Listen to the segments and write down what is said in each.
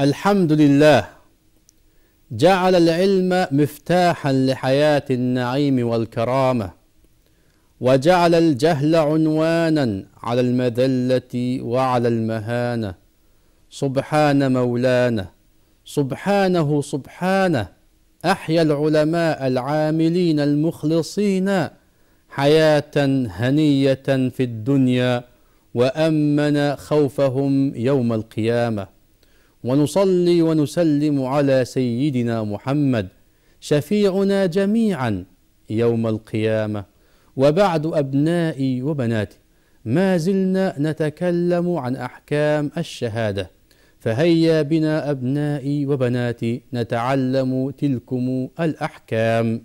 الحمد لله جعل العلم مفتاحا لحياة النعيم والكرامة وجعل الجهل عنوانا على المذلة وعلى المهانة سبحان مولانا سبحانه سبحانه أحيا العلماء العاملين المخلصين حياة هنية في الدنيا وأمن خوفهم يوم القيامة ونصلي ونسلم على سيدنا محمد شفيعنا جميعا يوم القيامه وبعد ابنائي وبناتي ما زلنا نتكلم عن احكام الشهاده فهيا بنا ابنائي وبناتي نتعلم تلكم الاحكام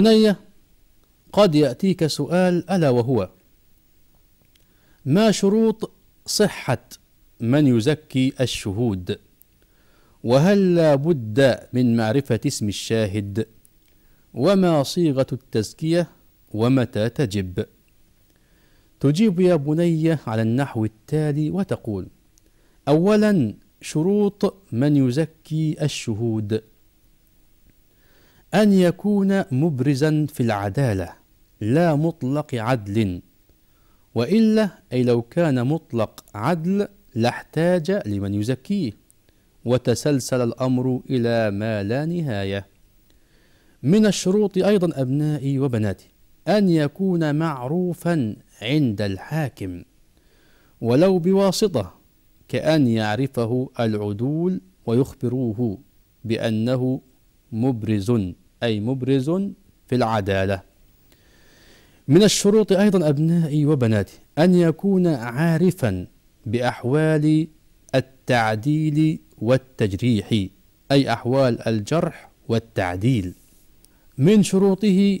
بني قد يأتيك سؤال ألا وهو ما شروط صحة من يزكي الشهود وهل لا بد من معرفة اسم الشاهد وما صيغة التزكية ومتى تجب تجيب يا بني على النحو التالي وتقول أولا شروط من يزكي الشهود أن يكون مبرزا في العدالة لا مطلق عدل وإلا أي لو كان مطلق عدل لاحتاج لمن يزكيه وتسلسل الأمر إلى ما لا نهاية من الشروط أيضا أبنائي وبناتي أن يكون معروفا عند الحاكم ولو بواسطة كأن يعرفه العدول ويخبروه بأنه مبرز أي مبرز في العدالة من الشروط أيضا أبنائي وبناتي أن يكون عارفا بأحوال التعديل والتجريح أي أحوال الجرح والتعديل من شروطه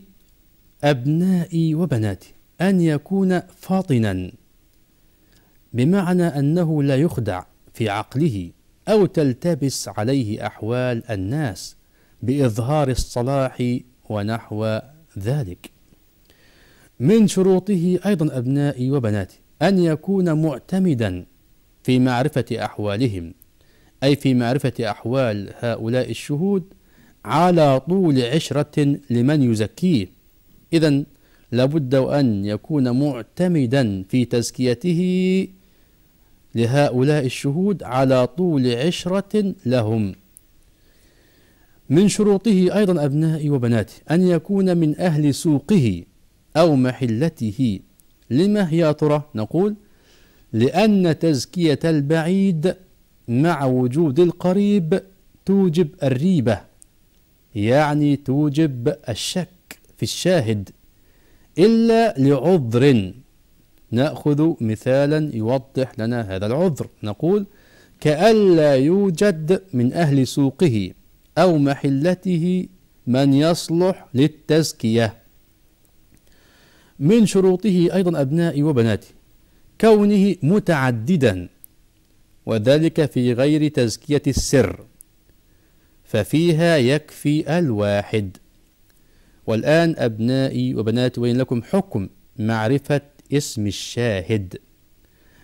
أبنائي وبناتي أن يكون فاطنا بمعنى أنه لا يخدع في عقله أو تلتبس عليه أحوال الناس بإظهار الصلاح ونحو ذلك من شروطه أيضا أبنائي وبناتي أن يكون معتمدا في معرفة أحوالهم أي في معرفة أحوال هؤلاء الشهود على طول عشرة لمن يزكيه إذا لابد أن يكون معتمدا في تزكيته لهؤلاء الشهود على طول عشرة لهم من شروطه أيضا أبنائي وبناتي أن يكون من أهل سوقه أو محلته لما هي يا ترى نقول لأن تزكية البعيد مع وجود القريب توجب الريبة يعني توجب الشك في الشاهد إلا لعذر نأخذ مثالا يوضح لنا هذا العذر نقول كألا يوجد من أهل سوقه أو محلته من يصلح للتزكية من شروطه أيضا أبنائي وبناتي كونه متعددا وذلك في غير تزكية السر ففيها يكفي الواحد والآن أبنائي وبناتي وين لكم حكم معرفة اسم الشاهد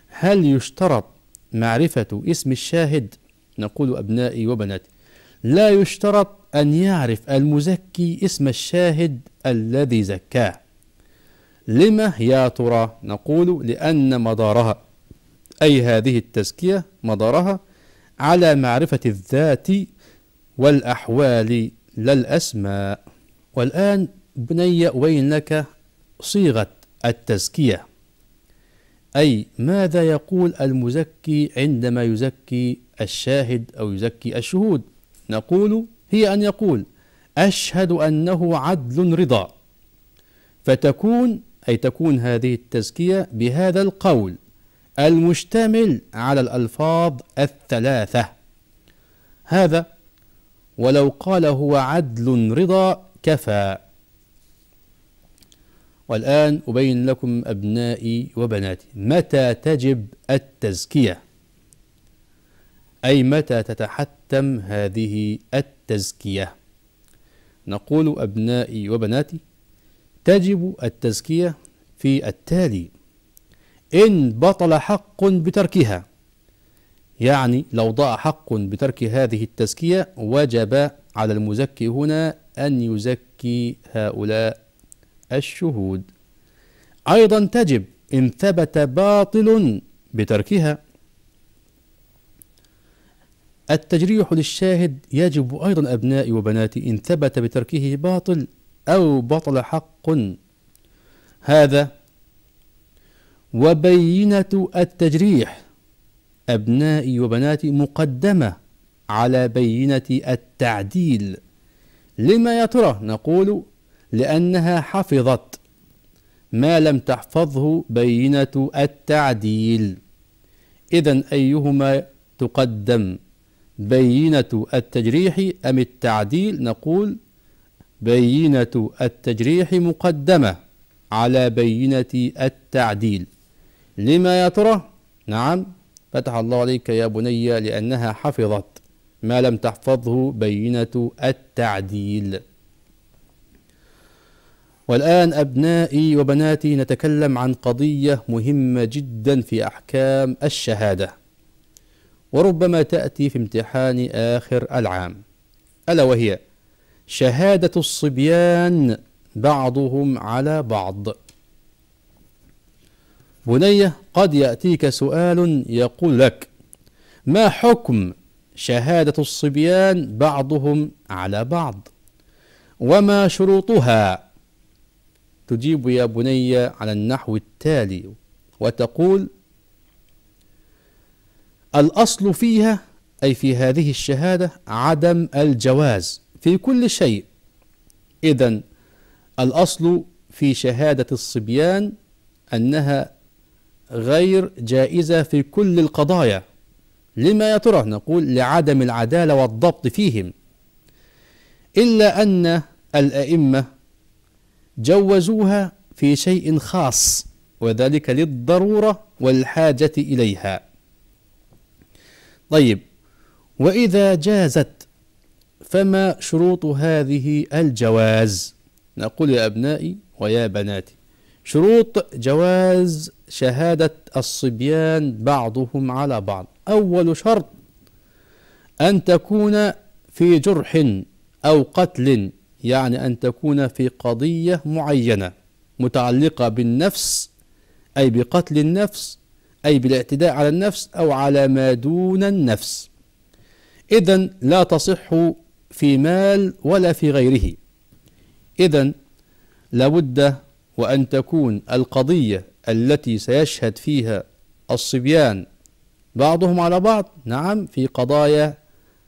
هل يشترط معرفة اسم الشاهد نقول أبنائي وبناتي لا يشترط أن يعرف المزكي اسم الشاهد الذي زكاه لما يا ترى نقول لأن مدارها أي هذه التزكية مدارها على معرفة الذات والأحوال لا الأسماء والآن بني وين لك صيغة التزكية أي ماذا يقول المزكي عندما يزكي الشاهد أو يزكي الشهود نقول هي أن يقول أشهد أنه عدل رضا فتكون أي تكون هذه التزكية بهذا القول المشتمل على الألفاظ الثلاثة هذا ولو قال هو عدل رضا كفى والآن أبين لكم أبنائي وبناتي متى تجب التزكية أي متى تتحت تم هذه التزكية نقول أبنائي وبناتي تجب التزكية في التالي إن بطل حق بتركها يعني لو ضاع حق بترك هذه التزكية وجب على المزكي هنا أن يزكي هؤلاء الشهود أيضا تجب إن ثبت باطل بتركها التجريح للشاهد يجب أيضا أبنائي وبناتي إن ثبت بتركه باطل أو بطل حق هذا وبينة التجريح أبنائي وبناتي مقدمة على بينة التعديل لما يا ترى نقول لأنها حفظت ما لم تحفظه بينة التعديل إذا أيهما تقدم بينة التجريح أم التعديل نقول بينة التجريح مقدمة على بينة التعديل لما يا ترى نعم فتح الله عليك يا بني لأنها حفظت ما لم تحفظه بينة التعديل والآن أبنائي وبناتي نتكلم عن قضية مهمة جدا في أحكام الشهادة وربما تأتي في امتحان آخر العام ألا وهي شهادة الصبيان بعضهم على بعض بنية قد يأتيك سؤال يقول لك ما حكم شهادة الصبيان بعضهم على بعض وما شروطها تجيب يا بني على النحو التالي وتقول الأصل فيها أي في هذه الشهادة عدم الجواز في كل شيء إذا الأصل في شهادة الصبيان أنها غير جائزة في كل القضايا لما يا ترى نقول لعدم العدالة والضبط فيهم إلا أن الأئمة جوزوها في شيء خاص وذلك للضرورة والحاجة إليها طيب وإذا جازت فما شروط هذه الجواز نقول يا أبنائي ويا بناتي شروط جواز شهادة الصبيان بعضهم على بعض أول شرط أن تكون في جرح أو قتل يعني أن تكون في قضية معينة متعلقة بالنفس أي بقتل النفس أي بالاعتداء على النفس أو على ما دون النفس إذا لا تصح في مال ولا في غيره إذا لابد وأن تكون القضية التي سيشهد فيها الصبيان بعضهم على بعض نعم في قضايا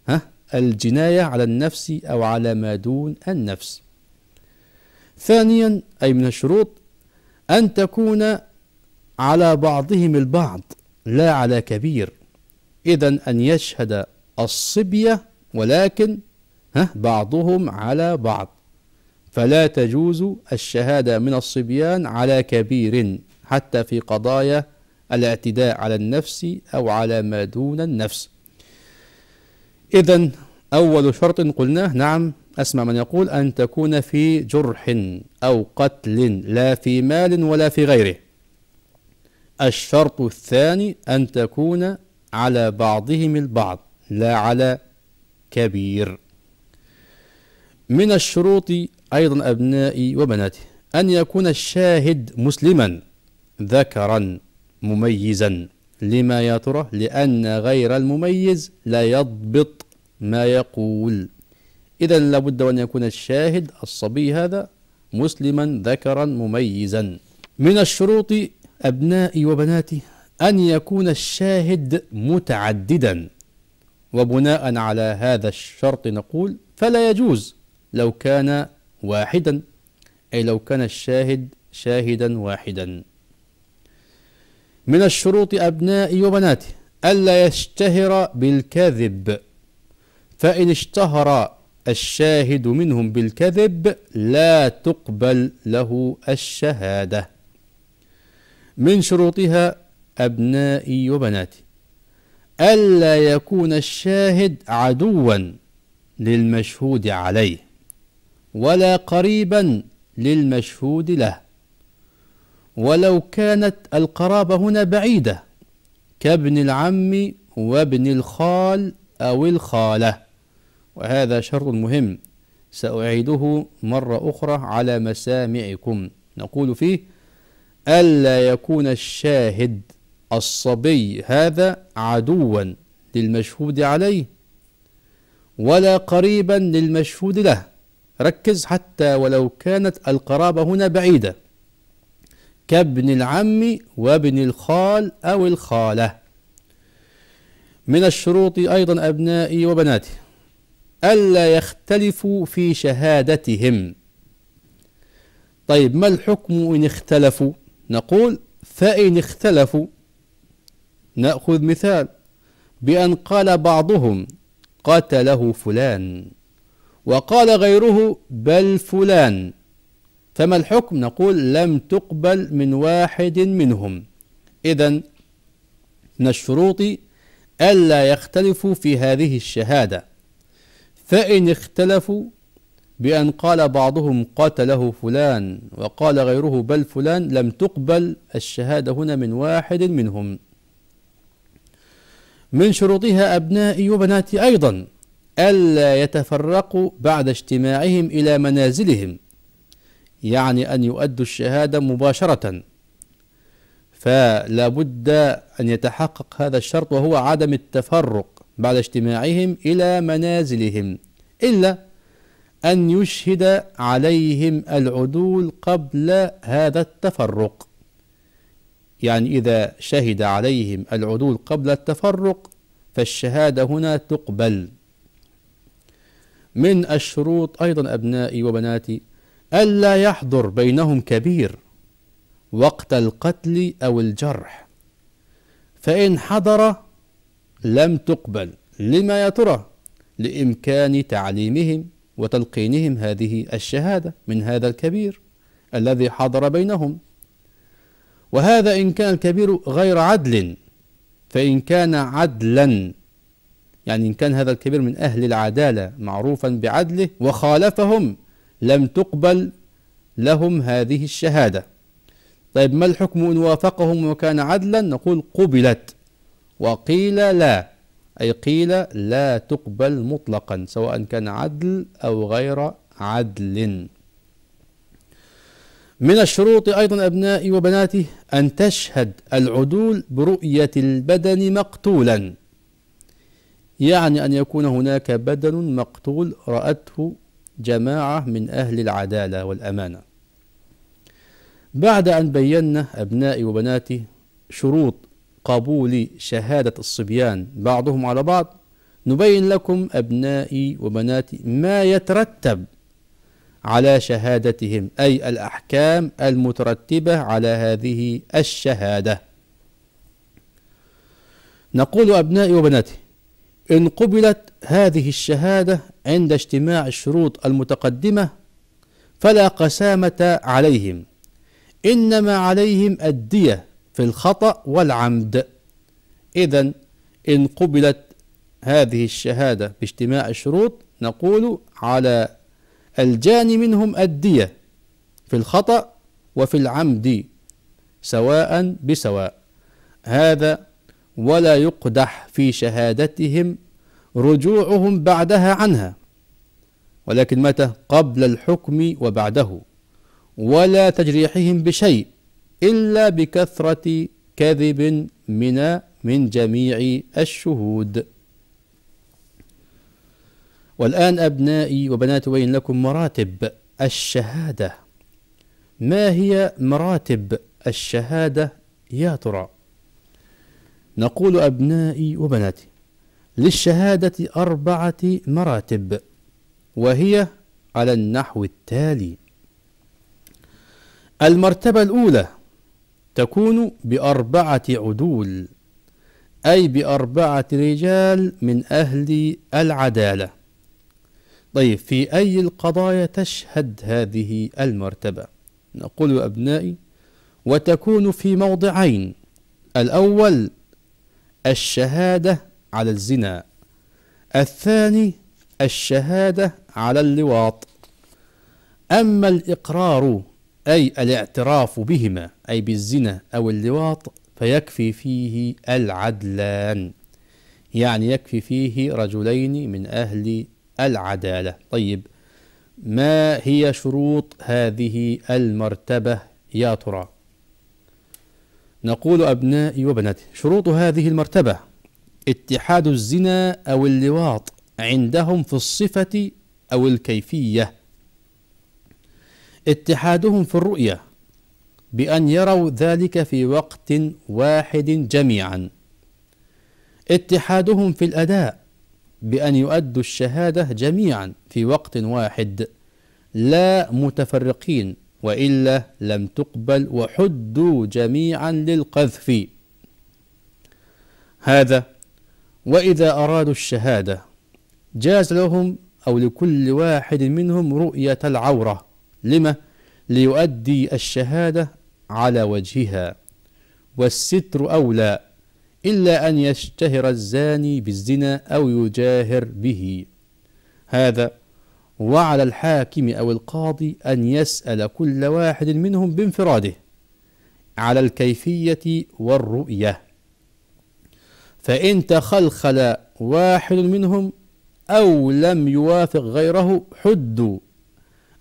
ها الجناية على النفس أو على ما دون النفس ثانيا أي من الشروط أن تكون على بعضهم البعض لا على كبير إذا أن يشهد الصبية ولكن ها بعضهم على بعض فلا تجوز الشهادة من الصبيان على كبير حتى في قضايا الاعتداء على النفس أو على ما دون النفس إذا أول شرط قلناه نعم أسمع من يقول أن تكون في جرح أو قتل لا في مال ولا في غيره الشرط الثاني أن تكون على بعضهم البعض لا على كبير من الشروط أيضا أبنائي وبناتي أن يكون الشاهد مسلما ذكرا مميزا لما يا ترى لأن غير المميز لا يضبط ما يقول إذا لابد أن يكون الشاهد الصبي هذا مسلما ذكرا مميزا من الشروط أبنائي وبناتي أن يكون الشاهد متعددا وبناء على هذا الشرط نقول فلا يجوز لو كان واحدا أي لو كان الشاهد شاهدا واحدا من الشروط أبنائي وبناتي ألا يشتهر بالكذب فإن اشتهر الشاهد منهم بالكذب لا تقبل له الشهاده من شروطها أبنائي وبناتي ألا يكون الشاهد عدوا للمشهود عليه ولا قريبا للمشهود له ولو كانت القرابة هنا بعيدة كابن العم وابن الخال أو الخالة وهذا شرط مهم سأعيده مرة أخرى على مسامعكم نقول فيه ألا يكون الشاهد الصبي هذا عدوا للمشهود عليه ولا قريبا للمشهود له ركز حتى ولو كانت القرابة هنا بعيدة كابن العم وابن الخال أو الخالة من الشروط أيضا أبنائي وبناتي ألا يختلفوا في شهادتهم طيب ما الحكم إن اختلفوا نقول فإن اختلفوا نأخذ مثال بأن قال بعضهم قتله فلان وقال غيره بل فلان فما الحكم نقول لم تقبل من واحد منهم إذا من الشروط ألا يختلفوا في هذه الشهادة فإن اختلفوا بأن قال بعضهم قتله فلان وقال غيره بل فلان لم تقبل الشهادة هنا من واحد منهم من شروطها أبنائي وبناتي أيضا ألا يتفرقوا بعد اجتماعهم إلى منازلهم يعني أن يؤدوا الشهادة مباشرة فلا بد أن يتحقق هذا الشرط وهو عدم التفرق بعد اجتماعهم إلى منازلهم إلا أن يشهد عليهم العدول قبل هذا التفرق يعني إذا شهد عليهم العدول قبل التفرق فالشهادة هنا تقبل من الشروط أيضا أبنائي وبناتي ألا يحضر بينهم كبير وقت القتل أو الجرح فإن حضر لم تقبل لما يا ترى لإمكان تعليمهم وتلقينهم هذه الشهادة من هذا الكبير الذي حضر بينهم وهذا إن كان الكبير غير عدل فإن كان عدلا يعني إن كان هذا الكبير من أهل العدالة معروفا بعدله وخالفهم لم تقبل لهم هذه الشهادة طيب ما الحكم إن وافقهم وكان عدلا نقول قبلت وقيل لا أي قيل لا تقبل مطلقا سواء كان عدل أو غير عدل من الشروط أيضا أبنائي وبناتي أن تشهد العدول برؤية البدن مقتولا يعني أن يكون هناك بدن مقتول رأته جماعة من أهل العدالة والأمانة بعد أن بينا أبنائي وبناتي شروط قبول شهادة الصبيان بعضهم على بعض نبين لكم أبنائي وبناتي ما يترتب على شهادتهم أي الأحكام المترتبة على هذه الشهادة نقول أبنائي وبناتي إن قبلت هذه الشهادة عند اجتماع الشروط المتقدمة فلا قسامة عليهم إنما عليهم الدية في الخطأ والعمد إذا إن قبلت هذه الشهادة باجتماع الشروط نقول على الجاني منهم الدية في الخطأ وفي العمد سواء بسواء هذا ولا يقدح في شهادتهم رجوعهم بعدها عنها ولكن متى قبل الحكم وبعده ولا تجريحهم بشيء إلا بكثرة كذب من من جميع الشهود والآن أبنائي وبنات وين لكم مراتب الشهادة ما هي مراتب الشهادة يا ترى نقول أبنائي وبناتي للشهادة أربعة مراتب وهي على النحو التالي المرتبة الأولى تكون بأربعة عدول أي بأربعة رجال من أهل العدالة طيب في أي القضايا تشهد هذه المرتبة نقول أبنائي وتكون في موضعين الأول الشهادة على الزنا الثاني الشهادة على اللواط أما الإقرار أي الاعتراف بهما أي بالزنا أو اللواط فيكفي فيه العدلان يعني يكفي فيه رجلين من أهل العدالة طيب ما هي شروط هذه المرتبة يا ترى نقول أبنائي وبناتي شروط هذه المرتبة اتحاد الزنا أو اللواط عندهم في الصفة أو الكيفية اتحادهم في الرؤية بأن يروا ذلك في وقت واحد جميعا اتحادهم في الأداء بأن يؤدوا الشهادة جميعا في وقت واحد لا متفرقين وإلا لم تقبل وحدوا جميعا للقذف هذا وإذا أرادوا الشهادة جاز لهم أو لكل واحد منهم رؤية العورة لما؟ ليؤدي الشهادة على وجهها والستر أولى إلا أن يشتهر الزاني بالزنا أو يجاهر به هذا وعلى الحاكم أو القاضي أن يسأل كل واحد منهم بانفراده على الكيفية والرؤية فإن تخلخل واحد منهم أو لم يوافق غيره حدوا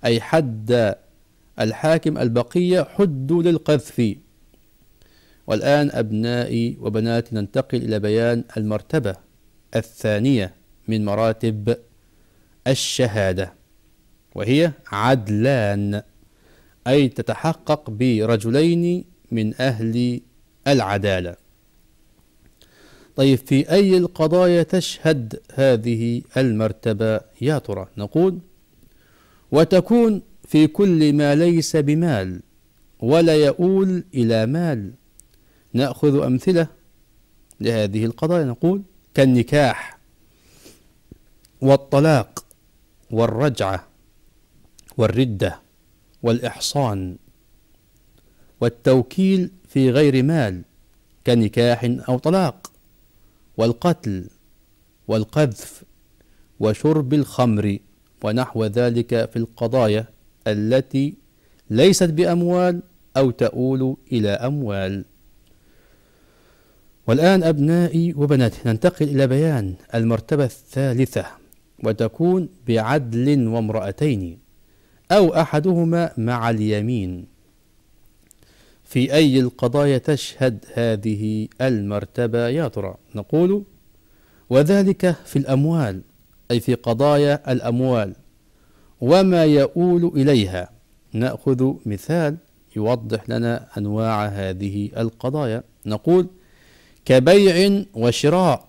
أي حد الحاكم البقية حدوا للقذف والآن أبنائي وبناتي ننتقل إلى بيان المرتبة الثانية من مراتب الشهادة وهي عدلان أي تتحقق برجلين من أهل العدالة طيب في أي القضايا تشهد هذه المرتبة يا ترى نقول وتكون في كل ما ليس بمال ولا يؤول إلى مال نأخذ أمثلة لهذه القضايا نقول كالنكاح والطلاق والرجعة والردة والإحصان والتوكيل في غير مال كنكاح أو طلاق والقتل والقذف وشرب الخمر ونحو ذلك في القضايا التي ليست بأموال أو تؤول إلى أموال والآن أبنائي وبناتي ننتقل إلى بيان المرتبة الثالثة وتكون بعدل وامرأتين أو أحدهما مع اليمين في أي القضايا تشهد هذه المرتبة يا ترى نقول وذلك في الأموال أي في قضايا الأموال وما يؤول إليها نأخذ مثال يوضح لنا أنواع هذه القضايا نقول كبيع وشراء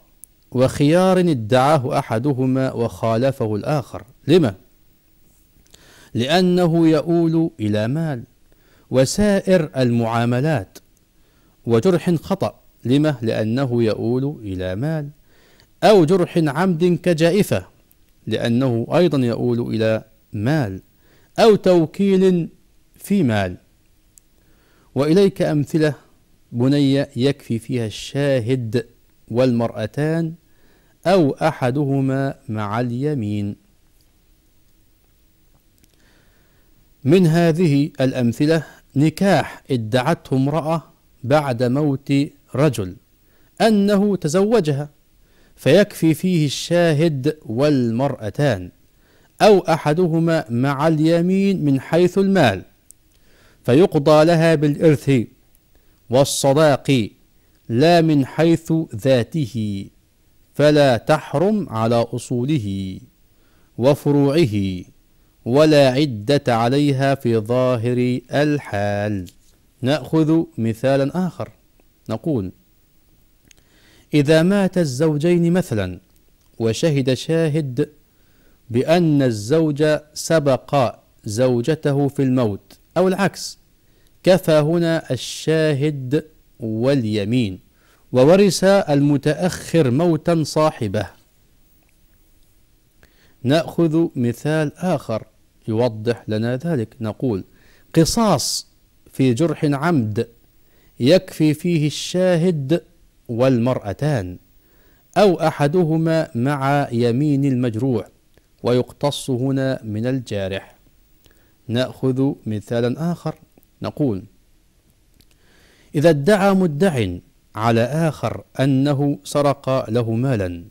وخيار ادعاه أحدهما وخالفه الآخر لما؟ لأنه يؤول إلى مال وسائر المعاملات وجرح خطأ لما؟ لأنه يؤول إلى مال أو جرح عمد كجائفة لأنه أيضا يؤول إلى مال أو توكيل في مال وإليك أمثلة بني يكفي فيها الشاهد والمرأتان أو أحدهما مع اليمين من هذه الأمثلة نكاح ادعته امرأة بعد موت رجل أنه تزوجها فيكفي فيه الشاهد والمرأتان أو أحدهما مع اليمين من حيث المال فيقضى لها بالإرث والصداق لا من حيث ذاته فلا تحرم على أصوله وفروعه ولا عدة عليها في ظاهر الحال نأخذ مثالا آخر نقول إذا مات الزوجين مثلا وشهد شاهد بأن الزوج سبق زوجته في الموت أو العكس كفى هنا الشاهد واليمين وورث المتأخر موتا صاحبه نأخذ مثال آخر يوضح لنا ذلك نقول قصاص في جرح عمد يكفي فيه الشاهد والمرأتان أو أحدهما مع يمين المجروح ويقتص هنا من الجارح نأخذ مثالا آخر نقول إذا ادعى مدع على آخر أنه سرق له مالا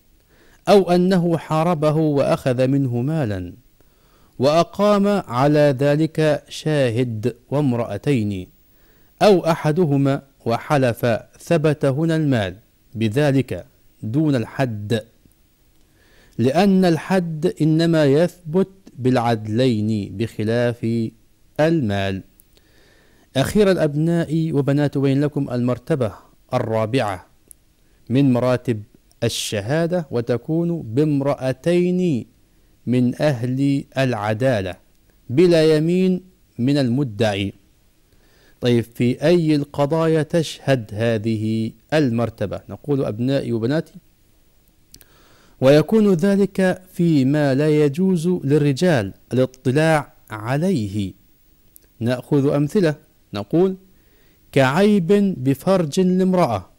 أو أنه حاربه وأخذ منه مالا وأقام على ذلك شاهد وامرأتين أو أحدهما وحلف ثبت هنا المال بذلك دون الحد لأن الحد إنما يثبت بالعدلين بخلاف المال أخيرا أبنائي وبنات وين لكم المرتبة الرابعة من مراتب الشهادة وتكون بامرأتين من أهل العدالة بلا يمين من المدعي طيب في أي القضايا تشهد هذه المرتبة نقول أبنائي وبناتي ويكون ذلك فيما لا يجوز للرجال الاطلاع عليه نأخذ أمثلة نقول كعيب بفرج لامرأة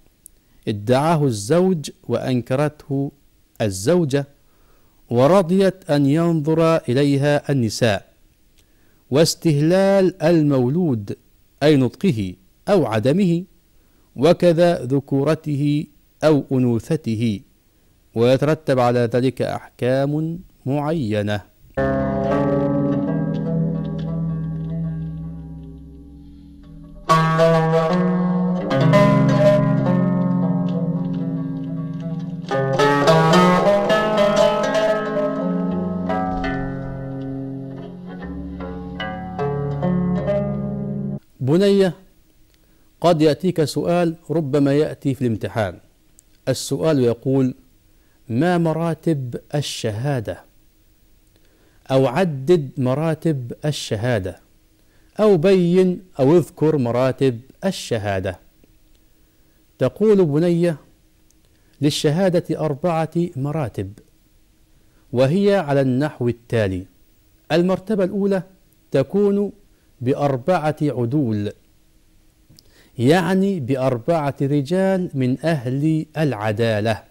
ادعاه الزوج وأنكرته الزوجة ورضيت أن ينظر إليها النساء واستهلال المولود أي نطقه أو عدمه وكذا ذكورته أو أنوثته ويترتب على ذلك أحكام معينة قد يأتيك سؤال ربما يأتي في الامتحان السؤال يقول ما مراتب الشهادة أو عدد مراتب الشهادة أو بين أو اذكر مراتب الشهادة تقول بنية للشهادة أربعة مراتب وهي على النحو التالي المرتبة الأولى تكون بأربعة عدول يعني بأربعة رجال من أهل العدالة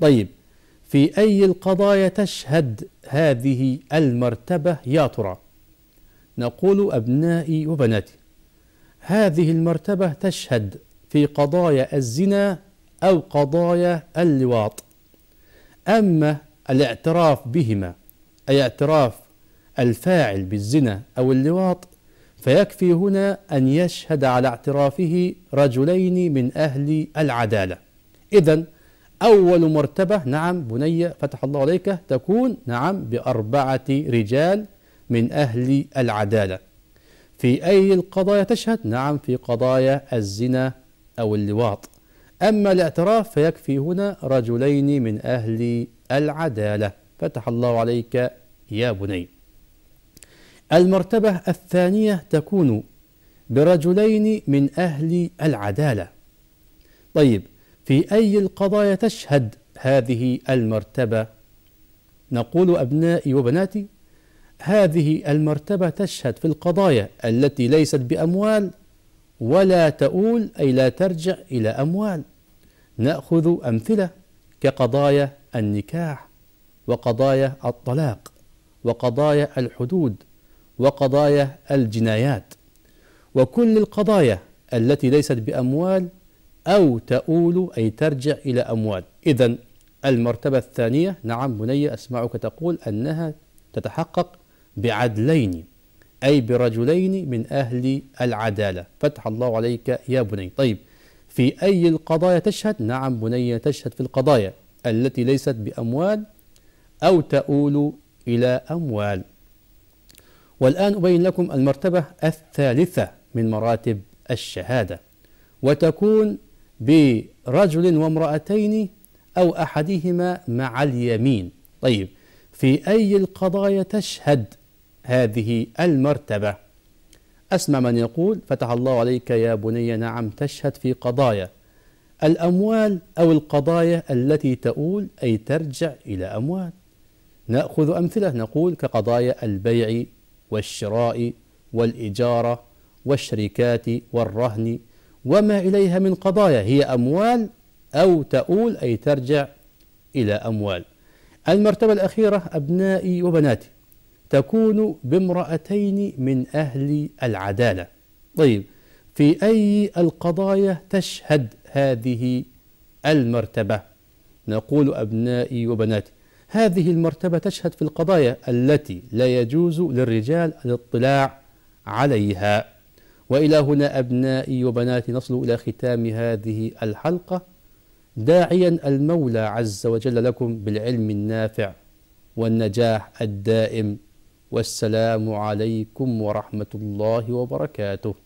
طيب في أي القضايا تشهد هذه المرتبة يا ترى نقول أبنائي وبناتي هذه المرتبة تشهد في قضايا الزنا أو قضايا اللواط أما الاعتراف بهما أي اعتراف الفاعل بالزنا أو اللواط فيكفي هنا أن يشهد على اعترافه رجلين من أهل العدالة إذا أول مرتبة نعم بني فتح الله عليك تكون نعم بأربعة رجال من أهل العدالة في أي القضايا تشهد نعم في قضايا الزنا أو اللواط أما الاعتراف فيكفي هنا رجلين من أهل العدالة فتح الله عليك يا بني المرتبة الثانية تكون برجلين من أهل العدالة طيب في أي القضايا تشهد هذه المرتبة نقول أبنائي وبناتي هذه المرتبة تشهد في القضايا التي ليست بأموال ولا تؤول أي لا ترجع إلى أموال نأخذ أمثلة كقضايا النكاح وقضايا الطلاق وقضايا الحدود وقضايا الجنايات وكل القضايا التي ليست بأموال أو تؤول أي ترجع إلى أموال إذا المرتبة الثانية نعم بني أسمعك تقول أنها تتحقق بعدلين أي برجلين من أهل العدالة فتح الله عليك يا بني طيب في أي القضايا تشهد نعم بني تشهد في القضايا التي ليست بأموال أو تؤول إلى أموال والآن أبين لكم المرتبة الثالثة من مراتب الشهادة وتكون برجل وامرأتين أو أحدهما مع اليمين طيب في أي القضايا تشهد هذه المرتبة أسمع من يقول فتح الله عليك يا بني نعم تشهد في قضايا الأموال أو القضايا التي تؤول أي ترجع إلى أموال نأخذ أمثلة نقول كقضايا البيع والشراء والإجارة والشركات والرهن وما إليها من قضايا هي أموال أو تؤول أي ترجع إلى أموال المرتبة الأخيرة أبنائي وبناتي تكون بامرأتين من أهل العدالة طيب في أي القضايا تشهد هذه المرتبة نقول أبنائي وبناتي هذه المرتبة تشهد في القضايا التي لا يجوز للرجال الاطلاع عليها وإلى هنا أبنائي وبناتي نصل إلى ختام هذه الحلقة داعيا المولى عز وجل لكم بالعلم النافع والنجاح الدائم والسلام عليكم ورحمة الله وبركاته